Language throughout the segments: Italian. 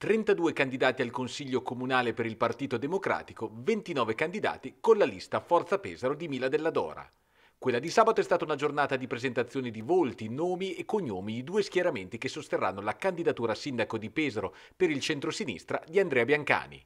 32 candidati al Consiglio Comunale per il Partito Democratico, 29 candidati con la lista Forza Pesaro di Mila della Dora. Quella di sabato è stata una giornata di presentazione di volti, nomi e cognomi di due schieramenti che sosterranno la candidatura a sindaco di Pesaro per il centro-sinistra di Andrea Biancani.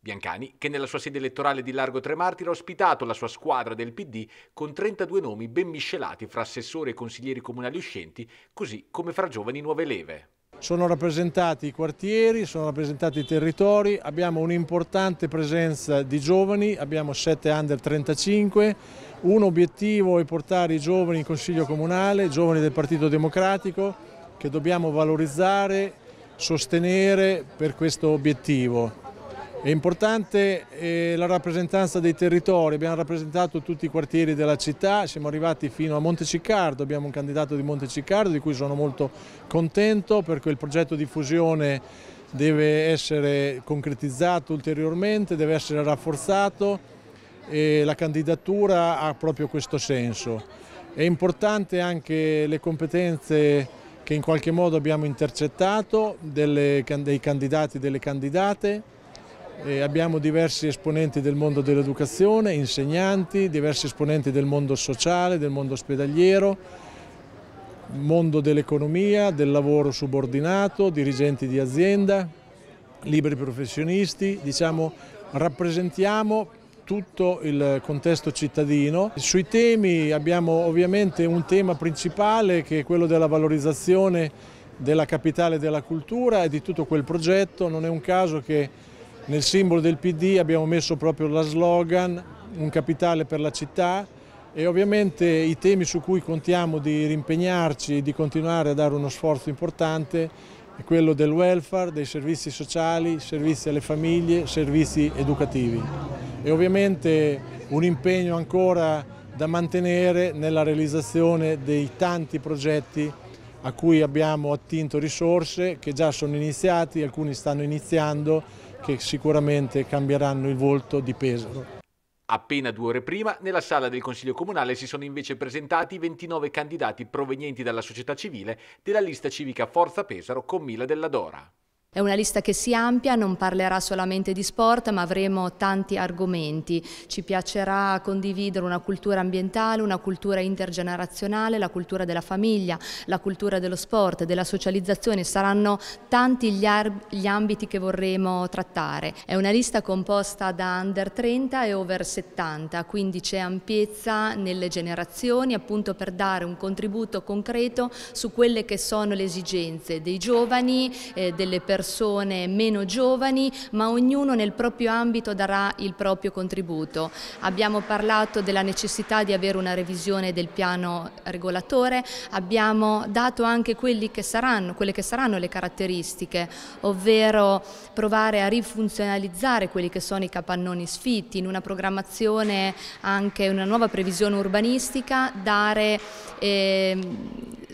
Biancani, che nella sua sede elettorale di Largo Tremartire ha ospitato la sua squadra del PD con 32 nomi ben miscelati fra assessori e consiglieri comunali uscenti, così come fra giovani nuove leve. Sono rappresentati i quartieri, sono rappresentati i territori, abbiamo un'importante presenza di giovani, abbiamo 7 under 35, un obiettivo è portare i giovani in Consiglio Comunale, i giovani del Partito Democratico che dobbiamo valorizzare, sostenere per questo obiettivo. È importante eh, la rappresentanza dei territori, abbiamo rappresentato tutti i quartieri della città, siamo arrivati fino a Monteciccardo, abbiamo un candidato di Monteciccardo di cui sono molto contento perché il progetto di fusione deve essere concretizzato ulteriormente, deve essere rafforzato e la candidatura ha proprio questo senso. È importante anche le competenze che in qualche modo abbiamo intercettato delle, dei candidati e delle candidate e abbiamo diversi esponenti del mondo dell'educazione, insegnanti, diversi esponenti del mondo sociale, del mondo ospedaliero, mondo dell'economia, del lavoro subordinato, dirigenti di azienda, liberi professionisti, diciamo rappresentiamo tutto il contesto cittadino. Sui temi abbiamo ovviamente un tema principale che è quello della valorizzazione della capitale della cultura e di tutto quel progetto, non è un caso che nel simbolo del PD abbiamo messo proprio la slogan un capitale per la città e ovviamente i temi su cui contiamo di rimpegnarci e di continuare a dare uno sforzo importante è quello del welfare, dei servizi sociali, servizi alle famiglie, servizi educativi e ovviamente un impegno ancora da mantenere nella realizzazione dei tanti progetti a cui abbiamo attinto risorse che già sono iniziati, alcuni stanno iniziando che sicuramente cambieranno il volto di Pesaro. Appena due ore prima, nella sala del Consiglio Comunale si sono invece presentati 29 candidati provenienti dalla società civile della lista civica Forza Pesaro con Mila della Dora. È una lista che si ampia, non parlerà solamente di sport, ma avremo tanti argomenti. Ci piacerà condividere una cultura ambientale, una cultura intergenerazionale, la cultura della famiglia, la cultura dello sport, della socializzazione. Saranno tanti gli, gli ambiti che vorremmo trattare. È una lista composta da under 30 e over 70, quindi c'è ampiezza nelle generazioni appunto per dare un contributo concreto su quelle che sono le esigenze dei giovani, eh, delle persone persone meno giovani, ma ognuno nel proprio ambito darà il proprio contributo. Abbiamo parlato della necessità di avere una revisione del piano regolatore, abbiamo dato anche che saranno, quelle che saranno le caratteristiche, ovvero provare a rifunzionalizzare quelli che sono i capannoni sfitti in una programmazione anche una nuova previsione urbanistica, dare eh,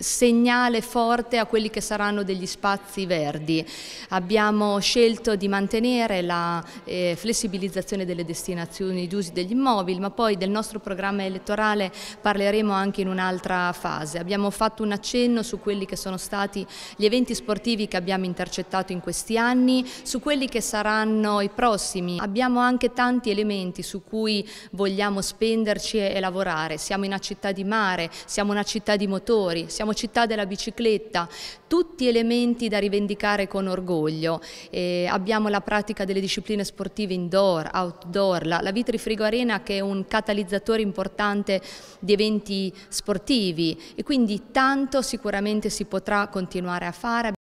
segnale forte a quelli che saranno degli spazi verdi. Abbiamo scelto di mantenere la eh, flessibilizzazione delle destinazioni di usi degli immobili, ma poi del nostro programma elettorale parleremo anche in un'altra fase. Abbiamo fatto un accenno su quelli che sono stati gli eventi sportivi che abbiamo intercettato in questi anni, su quelli che saranno i prossimi. Abbiamo anche tanti elementi su cui vogliamo spenderci e lavorare. Siamo in una città di mare, siamo una città di motori, siamo siamo città della bicicletta, tutti elementi da rivendicare con orgoglio. Eh, abbiamo la pratica delle discipline sportive indoor, outdoor, la, la Vitri Frigo Arena che è un catalizzatore importante di eventi sportivi e quindi tanto sicuramente si potrà continuare a fare.